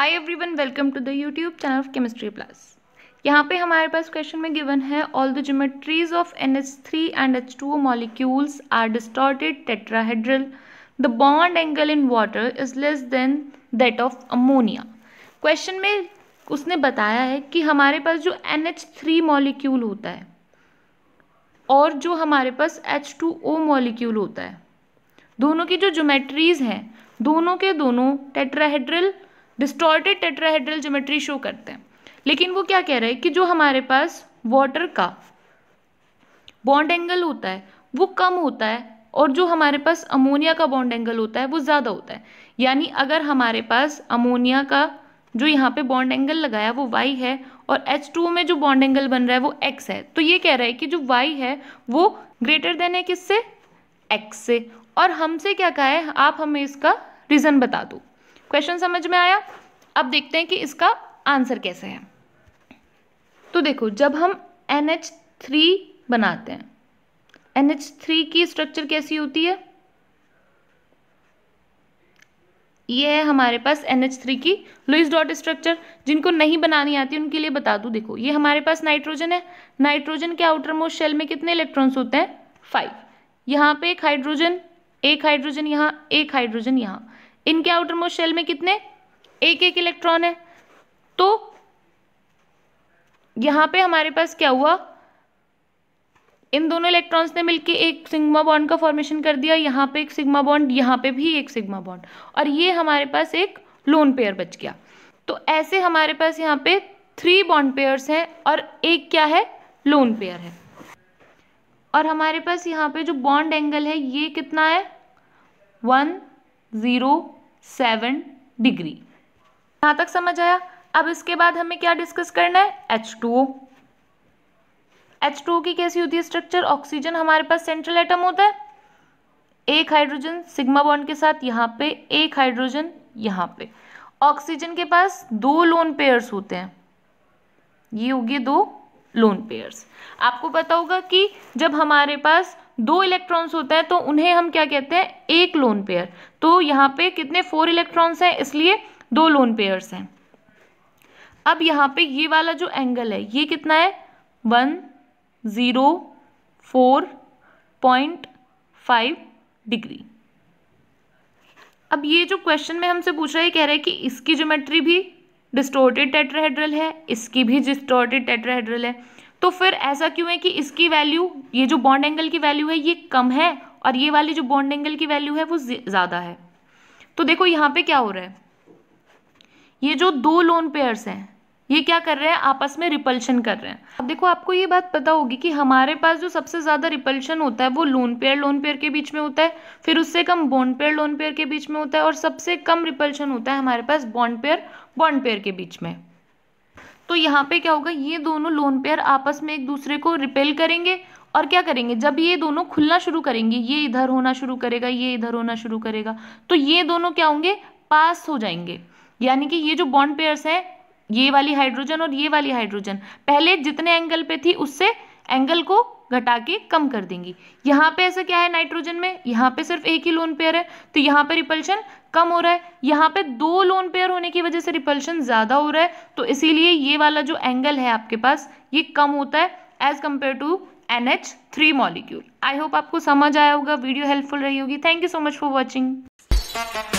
I everyone welcome to the YouTube channel of chemistry plus यहाँ पे हमारे पास क्वेश्चन में गिवन है all the geometries of N H three and H two molecules are distorted tetrahedral the bond angle in water is less than that of ammonia question में उसने बताया है कि हमारे पास जो एन एच थ्री मॉलिक्यूल होता है और जो हमारे पास एच टू ओ मॉलिक्यूल होता है दोनों की जो जोमेट्रीज हैं दोनों के दोनों tetrahedral distorted tetrahedral geometry show करते हैं लेकिन वो क्या कह रहा है कि जो हमारे पास वाटर का बॉन्ड एंगल होता है वो कम होता है और जो हमारे पास अमोनिया का बॉन्ड एंगल होता है वो ज़्यादा होता है यानी अगर हमारे पास अमोनिया का जो यहाँ पे बॉन्ड एंगल लगाया वो वाई है और एच टू में जो बॉन्ड एंगल बन रहा है वो एक्स है तो ये कह रहा है कि जो वाई है वो ग्रेटर देन है किससे एक्स से और हमसे क्या कहा है आप हमें इसका रीज़न बता दो क्वेश्चन समझ में आया अब देखते हैं कि इसका आंसर कैसे है तो देखो जब हम एन एच थ्री बनाते हैं एन एच थ्री की स्ट्रक्चर कैसी होती है ये है हमारे पास एन एच थ्री की लुइस डॉट स्ट्रक्चर जिनको नहीं बनानी आती उनके लिए बता दूं देखो ये हमारे पास नाइट्रोजन है नाइट्रोजन के आउटर मोस्ट शेल में कितने इलेक्ट्रॉन्स होते हैं फाइव यहाँ पे एक हाइड्रोजन एक हाइड्रोजन यहाँ एक हाइड्रोजन यहाँ इनके आउटर मोस्ट शेल में कितने एक एक इलेक्ट्रॉन है तो यहां पे हमारे पास क्या हुआ इन दोनों इलेक्ट्रॉन्स ने मिलकर एक सिग्मा बॉन्ड का फॉर्मेशन कर दिया यहां पे एक सिग्मा बॉन्ड यहां पे भी एक सिग्मा बॉन्ड और ये हमारे पास एक लोन पेयर बच गया तो ऐसे हमारे पास यहां पे थ्री बॉन्ड पेयर्स हैं और एक क्या है लोन पेयर है और हमारे पास यहाँ पे जो बॉन्ड एंगल है ये कितना है वन ज़ीरो सेवन डिग्री यहां तक समझ आया अब इसके बाद हमें क्या डिस्कस करना है H two O H two O की कैसी होती है स्ट्रक्चर ऑक्सीजन हमारे पास सेंट्रल एटम होता है एक हाइड्रोजन सिग्मा बॉन्ड के साथ यहां पे एक हाइड्रोजन यहां पे ऑक्सीजन के पास दो लोन पेयर्स होते हैं ये होगी दो लोन पेयर्स आपको पता होगा कि जब हमारे पास दो इलेक्ट्रॉन्स होता है तो उन्हें हम क्या कहते हैं एक लोन पेयर तो यहाँ पे कितने फोर इलेक्ट्रॉन्स हैं इसलिए दो लोन पेयर्स हैं अब यहाँ पे ये वाला जो एंगल है ये कितना है one zero four point five degree अब ये जो क्वेश्चन में हमसे पूछ रहा है कह रहा है कि इसकी ज्योमेट्री भी डिस्टोर्टेड टेट्राहेड्रल है इसकी भी डिस्टोर्टेड टेट्राहेड्रल है तो फिर ऐसा क्यों है कि इसकी वैल्यू ये जो बॉन्ड एंगल की वैल्यू है ये कम है और ये वाली जो बॉन्ड एंगल की वैल्यू है वो ज़्यादा है तो देखो यहां पे क्या हो रहा है ये जो दो लोन पेयर्स हैं ये क्या कर रहे हैं आपस में रिपल्शन कर रहे हैं अब देखो आपको ये बात पता होगी कि हमारे पास जो सबसे ज़्यादा रिपल्शन होता है वो लोन पेयर लोन पेयर के बीच में होता है फिर उससे कम बॉन्ड पेयर लोन पेयर के बीच में होता है और सबसे कम रिपल्शन होता है हमारे पास बॉन्ड पेयर बॉन्ड पेयर के बीच में तो यहाँ पे क्या होगा ये दोनों लोन पेयर आपस में एक दूसरे को रिपेल करेंगे और क्या करेंगे जब ये दोनों खुलना शुरू करेंगे ये इधर होना शुरू करेगा ये इधर होना शुरू करेगा तो ये दोनों क्या होंगे पास हो जाएंगे यानी कि ये जो बॉन्ड पेयर्स हैं ये वाली हाइड्रोजन और ये वाली हाइड्रोजन पहले जितने एंगल पे थी उससे एंगल को घटा के कम कर देंगी यहाँ पे ऐसा क्या है नाइट्रोजन में यहाँ पे सिर्फ एक ही लोन पेयर है तो यहाँ पे रिपल्शन कम हो रहा है यहाँ पे दो लोन पेयर होने की वजह से रिपल्शन ज़्यादा हो रहा है तो इसीलिए ये वाला जो एंगल है आपके पास ये कम होता है as compare to N H three molecule I hope आपको समझ आया होगा वीडियो हेल्पफुल रही होगी thank you so much for watching